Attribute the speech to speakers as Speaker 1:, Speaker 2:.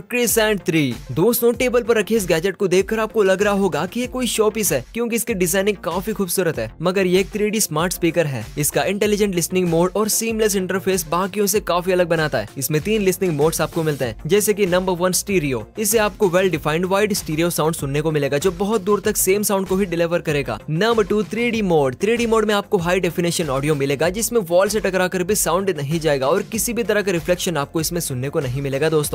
Speaker 1: crescent three दोस्तों table पर रखे इस गैजेट को देखकर आपको लग रहा होगा कि ये कोई शोपीस है क्योंकि इसकी डिजाइनिंग काफी खूबसूरत है मगर ये एक थ्री स्मार्ट स्पीकर है इसका इंटेलिजेंट लिस्निंग मोड और सीमलेस इंटरफेस बाकियों से काफी अलग बनाता है इसमें तीन लिस्निंग मोड्स आपको मिलते हैं जैसे की नंबर वन स्टीरियो इसे आपको well defined wide stereo sound सुनने को मिलेगा जो बहुत दूर तक सेम साउंड को ही डिलीवर करेगा number two three mode three mode में आपको हाई डेफिनेशन ऑडियो मिलेगा जिसमें वॉल से टकरा कर भी साउंड नहीं जाएगा और किसी भी तरह का रिफ्लेक्शन आपको इसमें सुनने को नहीं मिलेगा दोस्तों